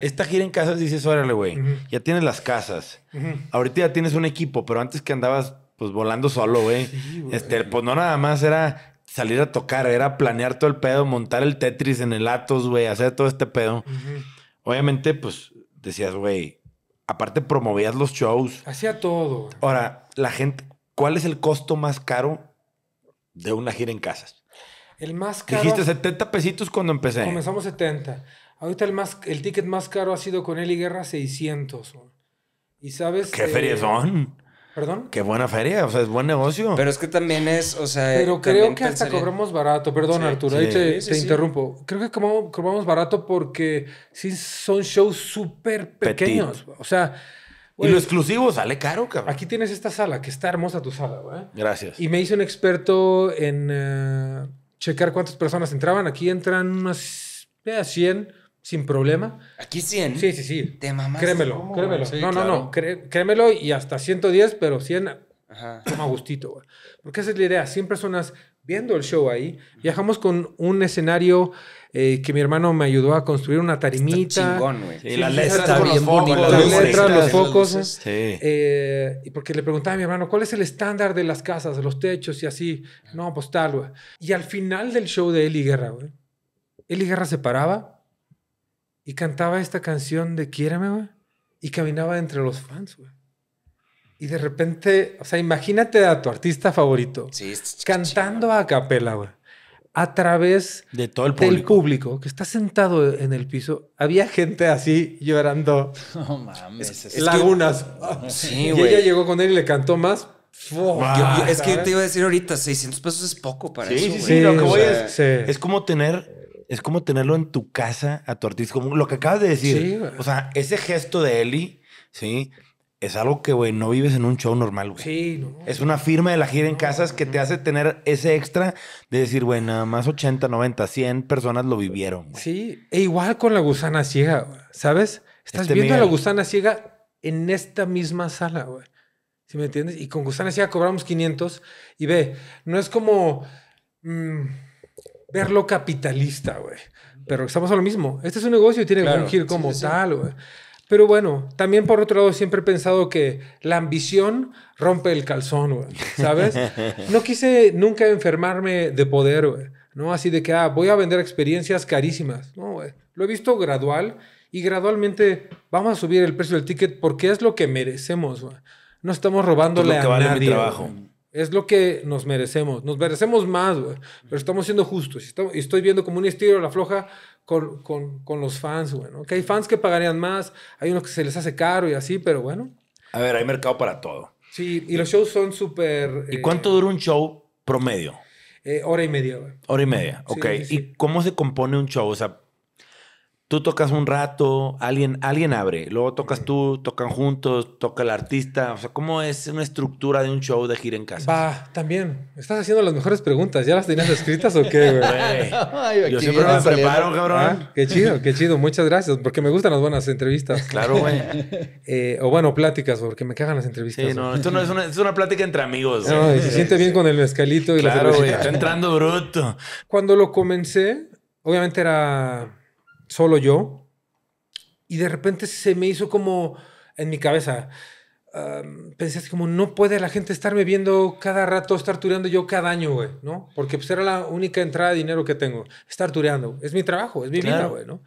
esta gira en casas dices, órale, güey, ya tienes las casas. Ahorita ya tienes un equipo, pero antes que andabas pues volando solo, güey. este, pues no nada más era salir a tocar, era planear todo el pedo, montar el Tetris en el Atos, güey, hacer todo este pedo. Obviamente, pues decías, güey, aparte promovías los shows. Hacía todo. Ahora, la gente, ¿cuál es el costo más caro de una gira en casas? El más caro. Dijiste 70 pesitos cuando empecé. Comenzamos 70. Ahorita el, más, el ticket más caro ha sido con Eli Guerra 600. Y sabes... ¿Qué ferias eh, son? Perdón. Qué buena feria, o sea, es buen negocio. Pero es que también es, o sea. Pero creo que hasta cobramos barato. Perdón, Arturo, ahí te, te interrumpo. Creo que cobramos, cobramos, barato porque sí son shows súper pequeños. O sea. y lo exclusivo sale caro, cabrón. Aquí tienes esta sala, que está hermosa tu sala, güey. Gracias. Y me hice un experto en eh, checar cuántas personas entraban. Aquí entran unas eh, 100 sin problema. ¿Aquí 100? Sí, sí, sí. Te mamaste. Créemelo, créemelo. no, no, no, Cré, créemelo y hasta 110, pero 100 Ajá. toma gustito. Güey. Porque esa es la idea. 100 personas viendo el show ahí. Viajamos con un escenario eh, que mi hermano me ayudó a construir una tarimita. Está chingón, güey. Sí, la letra está bien bonita. La letra, los focos. sí. eh, porque le preguntaba a mi hermano, ¿cuál es el estándar de las casas, de los techos y así? No, pues tal, güey. Y al final del show de Eli Guerra, güey, Eli Guerra se paraba y cantaba esta canción de Quiérame, güey. Y caminaba entre los fans, güey. Y de repente, o sea, imagínate a tu artista favorito cantando a capela, güey. A través de todo el público. del público que está sentado en el piso. Había gente así llorando. No mames. lagunas. y ella llegó con él y le cantó más. es que yo te iba a decir ahorita, 600 pesos es poco para eso. Sí, sí, lo que voy es, es como tener es como tenerlo en tu casa a tu artista, como lo que acabas de decir. o sea, ese gesto de Eli, ¿sí? Es algo que, güey, no vives en un show normal, güey. Sí, no. Es una firma de la gira en casas que te hace tener ese extra de decir, güey, nada más 80, 90, 100 personas lo vivieron. Sí, e igual con la gusana ciega, ¿sabes? Estás este viendo a la gusana ciega en esta misma sala, güey. ¿Sí me entiendes? Y con gusana ciega cobramos 500 y ve, no es como... Mm, verlo capitalista, güey. Pero estamos a lo mismo. Este es un negocio y tiene que fungir como tal, güey. Pero bueno, también por otro lado siempre he pensado que la ambición rompe el calzón, güey. ¿Sabes? No quise nunca enfermarme de poder, güey. ¿No? Así de que, ah, voy a vender experiencias carísimas. No, güey. Lo he visto gradual y gradualmente vamos a subir el precio del ticket porque es lo que merecemos, güey. No estamos pues robándole a nadie. trabajo. Es lo que nos merecemos. Nos merecemos más, güey. Pero estamos siendo justos. Y, estoy viendo como un estilo la floja con, los fans, güey. Que hay fans que pagarían más, hay unos que se les hace caro y así, pero bueno. A ver, hay mercado para todo. Sí, y los shows son súper. ¿Y eh, cuánto dura un show promedio? Eh, hora y media, güey. Hora y media, ok. ¿Y cómo se compone un show? O sea, tú tocas un rato, alguien, alguien abre, luego tocas tú, tocan juntos, toca el artista. O sea, ¿cómo es una estructura de un show de gira en casa? Va, también. Estás haciendo las mejores preguntas. ¿Ya las tenías escritas o qué, güey? Yo siempre me preparo, cabrón. Ah, qué chido, qué chido. Muchas gracias, porque me gustan las buenas entrevistas. Claro, güey. Eh, o bueno, pláticas, porque me cagan las entrevistas. Sí, no, esto no es una, plática entre amigos. No, y se siente bien con el mezcalito y claro, güey, está entrando bruto. Cuando lo comencé, obviamente era solo yo, y de repente se me hizo como en mi cabeza, pensé así como, no puede la gente estarme viendo cada rato, estar tureando yo cada año, güey, ¿no? Porque pues era la única entrada de dinero que tengo, estar tureando, es mi trabajo, es mi vida, güey, ¿no?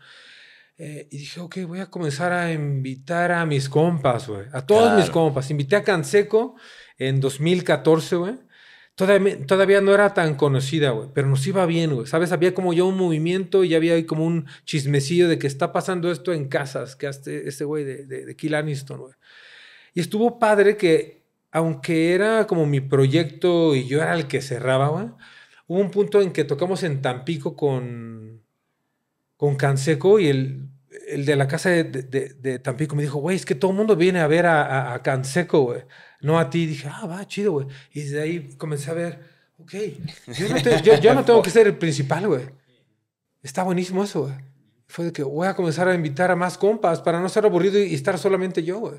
Eh, y dije, ok, voy a comenzar a invitar a mis compas, güey, a todos mis compas. Invité a Canseco en 2014, güey. Todavía, no era tan conocida, güey, pero nos iba bien, güey. ¿Sabes? Había como ya un movimiento y había como un chismecillo de que está pasando esto en casas, que hace este güey de, de, Kill güey. Y estuvo padre que, aunque era como mi proyecto y yo era el que cerraba, güey, hubo un punto en que tocamos en Tampico con, con Canseco y el el de la casa de, Tampico me dijo, güey, es que todo el mundo viene a ver a, Canseco, güey. No a ti. dije, ah, va, chido, güey. Y de ahí comencé a ver, ok, yo no, tengo que ser el principal, güey. Está buenísimo eso, güey. Fue de que voy a comenzar a invitar a más compas para no ser aburrido y estar solamente yo, güey.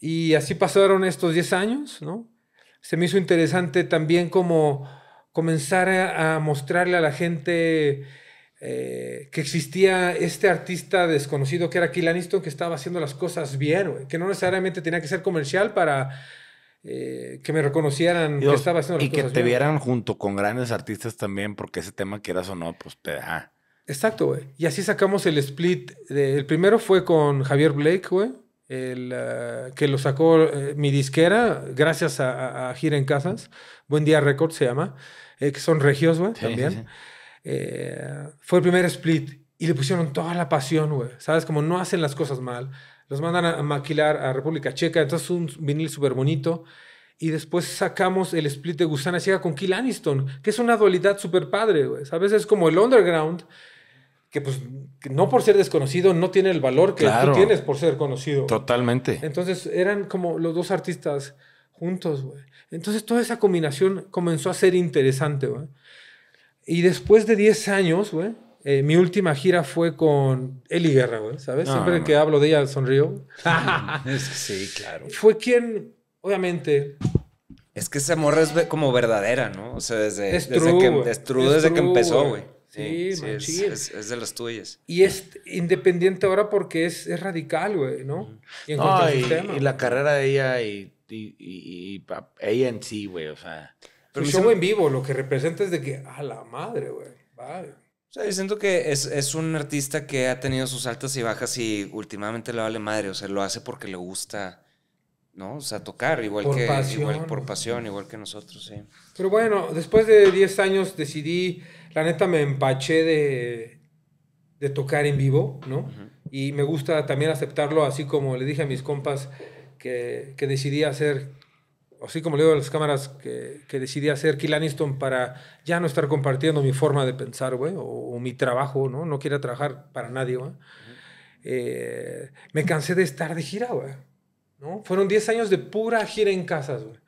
Y así pasaron estos 10 años, ¿no? Se me hizo interesante también como comenzar a mostrarle a la gente eh, que existía este artista desconocido que era Killaniston que estaba haciendo las cosas bien, que no necesariamente tenía que ser comercial para eh, que me reconocieran que estaba haciendo las y que te vieran junto con grandes artistas también, porque ese tema quieras o no, pues te da. Exacto, güey. Y así sacamos el split. el primero fue con Javier Blake, güey. El, eh, que lo sacó mi disquera, gracias a, Giren Casas. Buen Día Records se llama. que son regios, güey, también fue el primer split y le pusieron toda la pasión, güey. ¿Sabes? Como no hacen las cosas mal. Los mandan a, maquilar a República Checa. Entonces un vinil súper bonito. Y después sacamos el split de Gusana Ciega con Kill Aniston, que es una dualidad súper padre, güey. ¿Sabes? Es como el underground, que pues no por ser desconocido no tiene el valor que tú tienes por ser conocido. Totalmente. Entonces eran como los dos artistas juntos, güey. Entonces toda esa combinación comenzó a ser interesante, güey. Y después de 10 años, güey, mi última gira fue con Eli Guerra, güey, ¿sabes? Siempre que hablo de ella sonrío. sí, claro. Fue quien, obviamente... Es que esa morra es como verdadera, ¿no? O sea, desde, desde que, desde que empezó, güey. Sí, sí es, es, de las tuyas. Y es independiente ahora porque es, radical, güey, ¿no? Y, y, la carrera de ella y, y, y ella en sí, güey, o sea. Pero show en vivo, lo que representa es de que, a la madre, güey. O sea, yo siento que es, un artista que ha tenido sus altas y bajas y últimamente le vale madre. O sea, lo hace porque le gusta, ¿no? O sea, tocar, igual que. Pasión. Igual por pasión, igual que nosotros, sí. Pero bueno, después de 10 años decidí, la neta me empaché de, tocar en vivo, ¿no? Y me gusta también aceptarlo, así como le dije a mis compas que, que decidí hacer así como le digo a las cámaras que, decidí hacer Kill Aniston para ya no estar compartiendo mi forma de pensar, güey, o, mi trabajo, ¿no? No quiera trabajar para nadie, güey. Eh, me cansé de estar de gira, güey. ¿no? Fueron 10 años de pura gira en casas, güey.